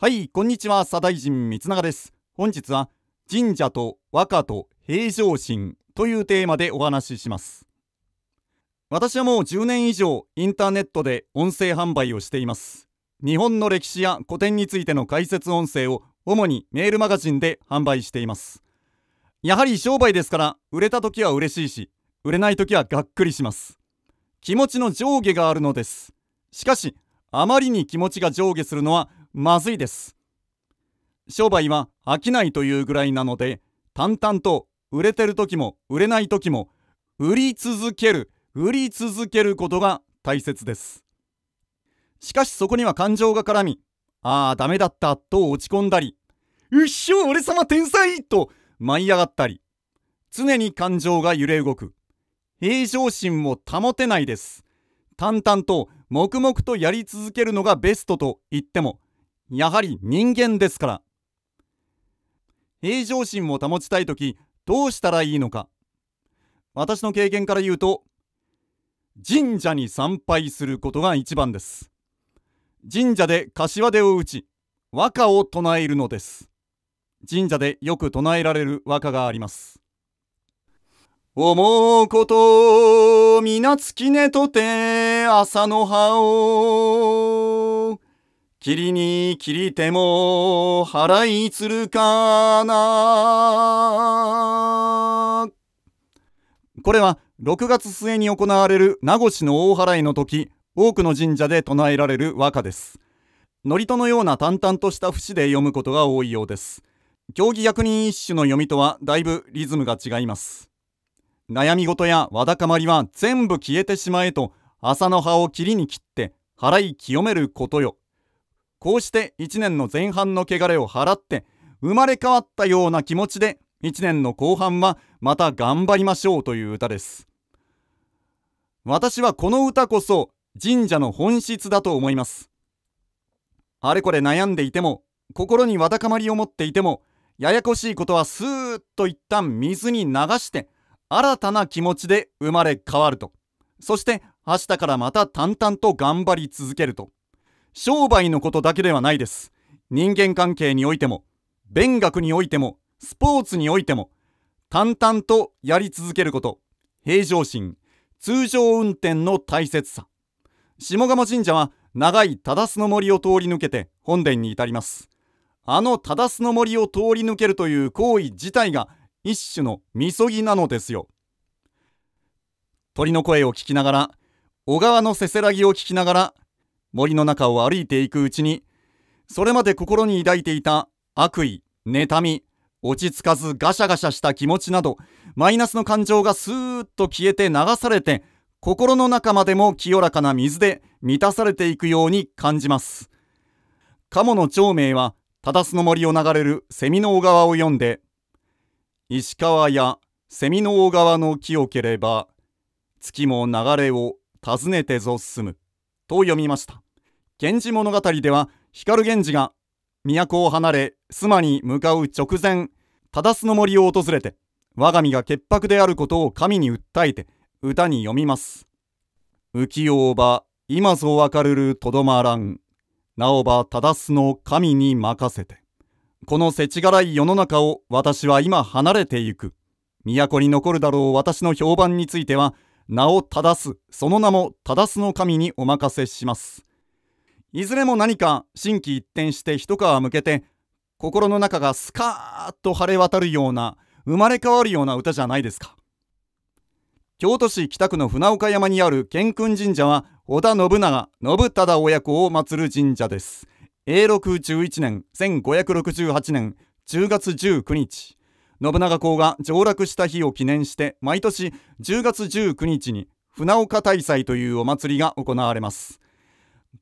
はいこんにちは左大臣三永です本日は神社と和歌と平常心というテーマでお話しします私はもう10年以上インターネットで音声販売をしています日本の歴史や古典についての解説音声を主にメールマガジンで販売していますやはり商売ですから売れた時は嬉しいし売れない時はがっくりします気持ちの上下があるのですしかしあまりに気持ちが上下するのはまずいです商売は飽きないというぐらいなので淡々と売れてる時も売れない時も売り続ける売り続けることが大切ですしかしそこには感情が絡みああダメだったと落ち込んだりうっしょ俺様天才と舞い上がったり常に感情が揺れ動く平常心を保てないです淡々と黙々とやり続けるのがベストと言ってもやはり人間ですから平常心を保ちたい時どうしたらいいのか私の経験から言うと神社に参拝することが一番です神社で柏手を打ち和歌を唱えるのです神社でよく唱えられる和歌があります思うこと皆つきねとて朝の葉を霧に切りても払いつるかな。これは6月末に行われる名護市の大払いの時、多くの神社で唱えられる和歌です。祝詞のような淡々とした節で読むことが多いようです。競技役人一首の読みとはだいぶリズムが違います。悩み事やわだかまりは全部消えてしまえと、麻の葉を霧に切って、払い清めることよこうして1年の前半の汚れを払って生まれ変わったような気持ちで1年の後半はまた頑張りましょうという歌です私はこの歌こそ神社の本質だと思いますあれこれ悩んでいても心にわだかまりを持っていてもややこしいことはスーッと一旦水に流して新たな気持ちで生まれ変わるとそして明日からまた淡々と頑張り続けると商売のことだけではないです人間関係においても勉学においてもスポーツにおいても淡々とやり続けること平常心通常運転の大切さ下鴨神社は長い忠須の森を通り抜けて本殿に至りますあの忠須の森を通り抜けるという行為自体が一種のみそぎなのですよ鳥の声を聞きながら小川のせせらぎを聞きながら森の中を歩いていくうちにそれまで心に抱いていた悪意妬み落ち着かずガシャガシャした気持ちなどマイナスの感情がスーッと消えて流されて心の中までも清らかな水で満たされていくように感じます鴨の長明は忠須の森を流れる蝉の小川を読んで石川や蝉の小川の木をければ月も流れを訪ねてぞ進むと読みました源氏物語では光源氏が都を離れ妻に向かう直前忠須の森を訪れて我が身が潔白であることを神に訴えて歌に読みます浮世ば今ぞ分かるるとどまらんなおば忠須の神に任せてこのせちがらい世の中を私は今離れてゆく都に残るだろう私の評判については名を正す、その名も正すの神にお任せします。いずれも何か心機一転して一皮向けて、心の中がスカーッと晴れ渡るような、生まれ変わるような歌じゃないですか。京都市北区の船岡山にある健君神社は、織田信長、信忠親子を祀る神社です。永禄11年、1568年、10月19日。信長公が上洛した日を記念して毎年10月19日に船岡大祭というお祭りが行われます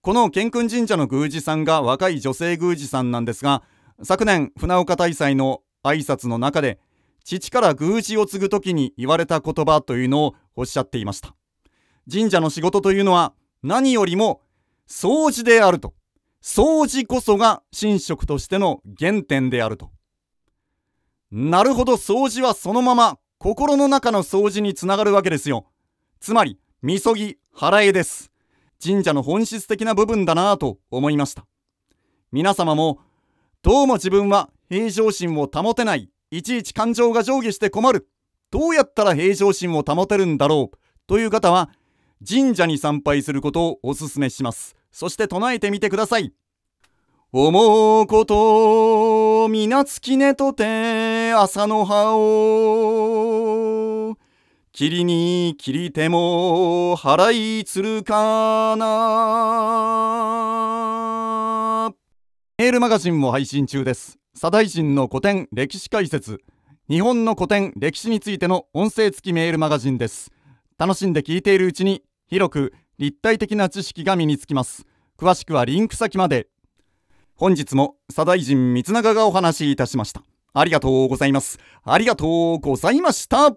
この健君神社の宮司さんが若い女性宮司さんなんですが昨年船岡大祭の挨拶の中で父から宮司を継ぐ時に言われた言葉というのをおっしゃっていました神社の仕事というのは何よりも掃除であると掃除こそが神職としての原点であるとなるほど掃除はそのまま心の中の掃除につながるわけですよ。つまり、みそぎ、払えです。神社の本質的な部分だなぁと思いました。皆様も、どうも自分は平常心を保てない、いちいち感情が上下して困る、どうやったら平常心を保てるんだろうという方は、神社に参拝することをお勧めします。そして唱えてみてください。思うこと皆月ねとて朝の葉を霧に切りても払いつるかなメールマガジンも配信中です左大臣の古典歴史解説日本の古典歴史についての音声付きメールマガジンです楽しんで聞いているうちに広く立体的な知識が身につきます詳しくはリンク先まで本日も左大臣三永がお話しいたしましたありがとうございますありがとうございました